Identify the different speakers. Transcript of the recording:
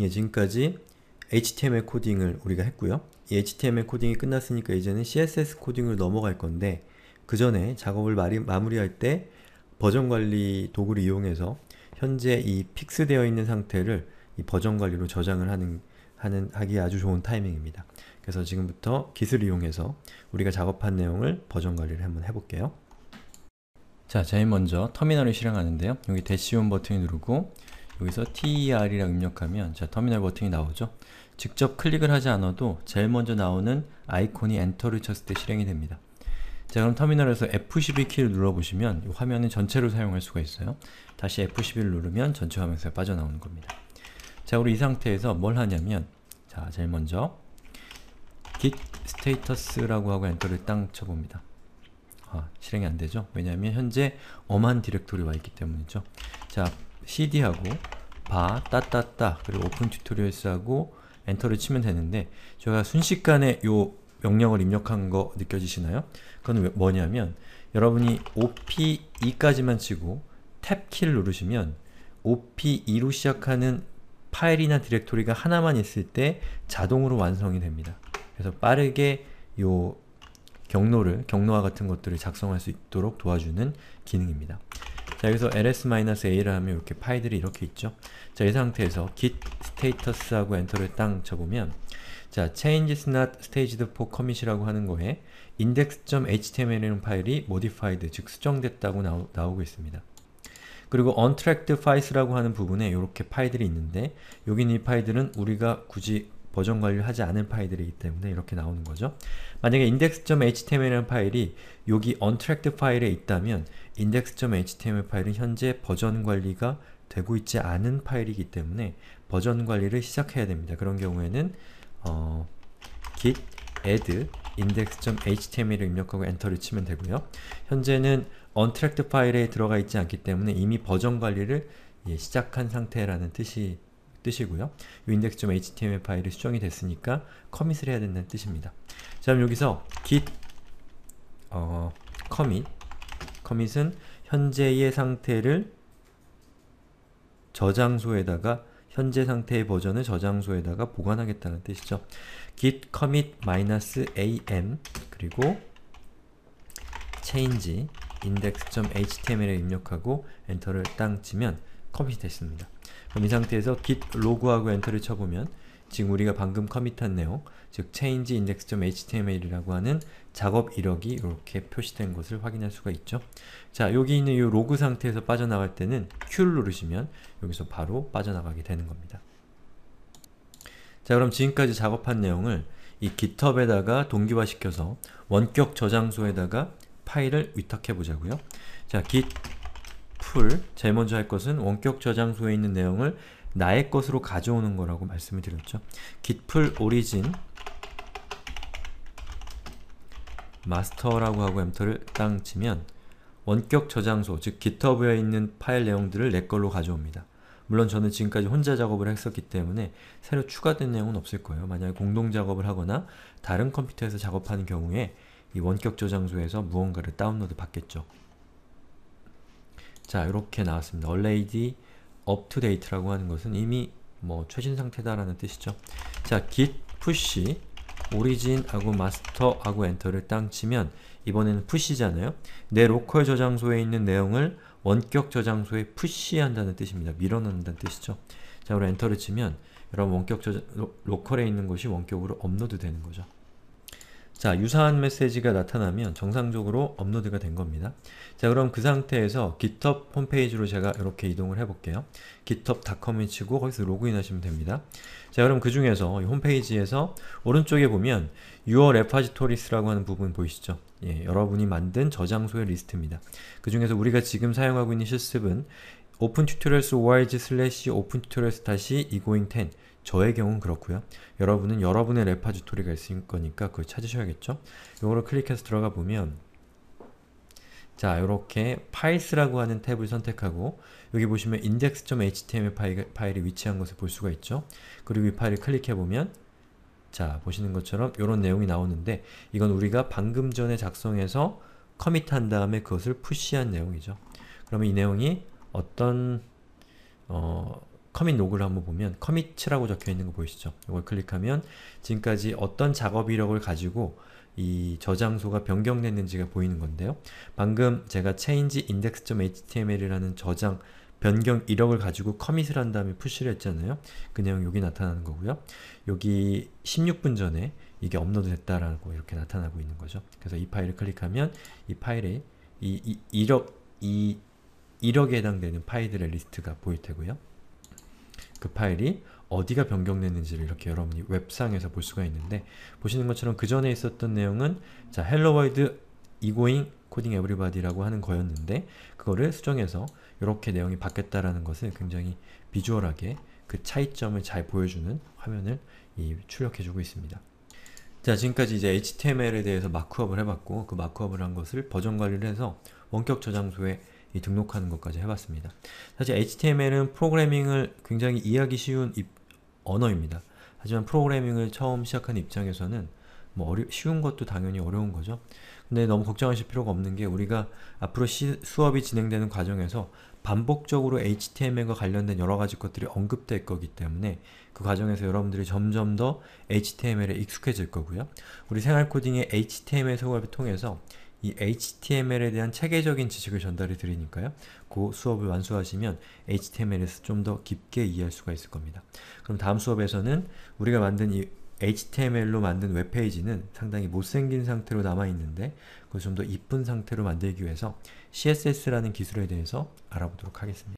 Speaker 1: 예, 지금까지 HTML 코딩을 우리가 했고요. 이 HTML 코딩이 끝났으니까 이제는 CSS 코딩을 넘어갈 건데 그 전에 작업을 마리, 마무리할 때 버전 관리 도구를 이용해서 현재 이 픽스되어 있는 상태를 이 버전 관리로 저장을 하는, 하는 하기 아주 좋은 타이밍입니다. 그래서 지금부터 기술을 이용해서 우리가 작업한 내용을 버전 관리를 한번 해볼게요. 자, 제일 먼저 터미널을 실행하는데요. 여기 대시온 버튼을 누르고 여기서 TER이라고 입력하면 자 터미널 버튼이 나오죠? 직접 클릭을 하지 않아도 제일 먼저 나오는 아이콘이 엔터를 쳤을 때 실행이 됩니다. 자 그럼 터미널에서 F12 키를 눌러보시면 화면은 전체를 사용할 수가 있어요. 다시 F11을 누르면 전체 화면에서 빠져나오는 겁니다. 자 우리 이 상태에서 뭘 하냐면 자 제일 먼저 git status라고 하고 엔터를 땅 쳐봅니다. 아, 실행이 안되죠? 왜냐하면 현재 엄한 디렉토리 와있기 때문이죠. 자 cd하고 바 따따따 그리고 오픈 튜토리얼스하고 엔터를 치면 되는데 제가 순식간에 요 명령을 입력한 거 느껴지시나요? 그건 뭐냐면 여러분이 op2까지만 치고 탭키를 누르시면 op2로 시작하는 파일이나 디렉토리가 하나만 있을 때 자동으로 완성이 됩니다. 그래서 빠르게 요 경로를, 경로와 같은 것들을 작성할 수 있도록 도와주는 기능입니다. 자 여기서 ls-a를 하면 이렇게 파일들이 이렇게 있죠. 자이 상태에서 git status하고 엔터를 땅 쳐보면 자 change s not staged for commit이라고 하는 거에 index.html이라는 파일이 modified 즉 수정됐다고 나오, 나오고 있습니다. 그리고 untracked files라고 하는 부분에 이렇게 파일들이 있는데 여기 있는 이 파일들은 우리가 굳이 버전 관리하지 를 않은 파일들이기 때문에 이렇게 나오는 거죠. 만약에 index.html이라는 파일이 여기 untracked 파일에 있다면 index.html 파일은 현재 버전 관리가 되고 있지 않은 파일이기 때문에 버전 관리를 시작해야 됩니다. 그런 경우에는 어, git add index.html을 입력하고 엔터를 치면 되고요. 현재는 untracked 파일에 들어가 있지 않기 때문에 이미 버전 관리를 예, 시작한 상태라는 뜻이 뜻이고요. 이 index.html 파일이 수정이 됐으니까 커밋을 해야 된다는 뜻입니다. 자 그럼 여기서 git 어, commit c o 은 현재의 상태를 저장소에다가 현재 상태의 버전을 저장소에다가 보관하겠다는 뜻이죠. git commit -am 그리고 change index.html에 입력하고 엔터를 땅 치면 커밋이 됐습니다. 그럼 이 상태에서 git 로그하고 엔터를 쳐보면 지금 우리가 방금 커밋한 내용, 즉 change index.html이라고 하는 작업 이력이 이렇게 표시된 것을 확인할 수가 있죠. 자, 여기 있는 이 로그 상태에서 빠져나갈 때는 Q를 누르시면 여기서 바로 빠져나가게 되는 겁니다. 자, 그럼 지금까지 작업한 내용을 이 GitHub에다가 동기화시켜서 원격 저장소에다가 파일을 위탁해보자고요. 자, git 풀, 제일 먼저 할 것은 원격 저장소에 있는 내용을 나의 것으로 가져오는 거라고 말씀을 드렸죠. git 풀 origin master라고 하고 엔터를 땅 치면 원격 저장소, 즉 github에 있는 파일 내용들을 내 걸로 가져옵니다. 물론 저는 지금까지 혼자 작업을 했었기 때문에 새로 추가된 내용은 없을 거예요. 만약에 공동 작업을 하거나 다른 컴퓨터에서 작업하는 경우에 이 원격 저장소에서 무언가를 다운로드 받겠죠. 자 이렇게 나왔습니다. already up to date라고 하는 것은 이미 뭐 최신 상태다라는 뜻이죠. 자 git push origin하고 master하고 엔터를 땅 치면 이번에는 push잖아요. 내 로컬 저장소에 있는 내용을 원격 저장소에 푸시한다는 뜻입니다. 밀어넣는다는 뜻이죠. 자, 우리 엔터를 치면 여러분 원격 저장, 로, 컬에 있는 것이 원격으로 업로드 되는 거죠. 자, 유사한 메시지가 나타나면 정상적으로 업로드가 된 겁니다. 자, 그럼 그 상태에서 GitHub 홈페이지로 제가 이렇게 이동을 해볼게요. g i t h u b c o m 치고 거기서 로그인하시면 됩니다. 자, 그럼 그 중에서 홈페이지에서 오른쪽에 보면 your repositories라고 하는 부분 보이시죠? 예, 여러분이 만든 저장소의 리스트입니다. 그 중에서 우리가 지금 사용하고 있는 실습은 오픈 튜토리얼스 org 슬래시 오픈 튜토리얼스 다시 이고잉 10 저의 경우는 그렇고요. 여러분은 여러분의 레파주토리가 있을 거니까 그걸 찾으셔야겠죠? 요거를 클릭해서 들어가 보면 자, 요렇게 파일스라고 하는 탭을 선택하고 여기 보시면 index.html 파일, 이 위치한 것을 볼 수가 있죠. 그리고 이 파일을 클릭해보면 자, 보시는 것처럼 요런 내용이 나오는데 이건 우리가 방금 전에 작성해서 커밋한 다음에 그것을 푸시한 내용이죠. 그러면 이 내용이 어떤 어, 커밋 로그를 한번 보면 커밋이라고 적혀있는 거 보이시죠? 이걸 클릭하면 지금까지 어떤 작업 이력을 가지고 이 저장소가 변경됐는지가 보이는 건데요. 방금 제가 change index.html이라는 저장 변경 이력을 가지고 커밋을 한 다음에 푸시를 했잖아요. 그 내용 여기 나타나는 거고요. 여기 16분 전에 이게 업로드 됐다라고 이렇게 나타나고 있는 거죠. 그래서 이 파일을 클릭하면 이 파일에 이, 이 이력 이 1억에 해당되는 파일들의 리스트가 보일 테고요. 그 파일이 어디가 변경됐는지를 이렇게 여러분이 웹상에서 볼 수가 있는데 보시는 것처럼 그 전에 있었던 내용은 자 헬로 월드 이고잉 코딩 에브리바디라고 하는 거였는데 그거를 수정해서 이렇게 내용이 바뀌었다라는 것을 굉장히 비주얼하게 그 차이점을 잘 보여주는 화면을 출력해주고 있습니다. 자 지금까지 이제 HTML에 대해서 마크업을 해봤고 그 마크업을 한 것을 버전 관리를 해서 원격 저장소에 이 등록하는 것까지 해봤습니다. 사실 HTML은 프로그래밍을 굉장히 이해하기 쉬운 입, 언어입니다. 하지만 프로그래밍을 처음 시작한 입장에서는 뭐 어려, 쉬운 것도 당연히 어려운 거죠. 근데 너무 걱정하실 필요가 없는 게 우리가 앞으로 시, 수업이 진행되는 과정에서 반복적으로 HTML과 관련된 여러 가지 것들이 언급될 거기 때문에 그 과정에서 여러분들이 점점 더 HTML에 익숙해질 거고요. 우리 생활코딩의 HTML 소업을 통해서 이 HTML에 대한 체계적인 지식을 전달해 드리니까요. 그 수업을 완수하시면 HTML에서 좀 더 깊게 이해할 수가 있을 겁니다. 그럼 다음 수업에서는 우리가 만든 이 HTML로 만든 웹페이지는 상당히 못생긴 상태로 남아있는데 그걸 좀더 이쁜 상태로 만들기 위해서 CSS라는 기술에 대해서 알아보도록 하겠습니다.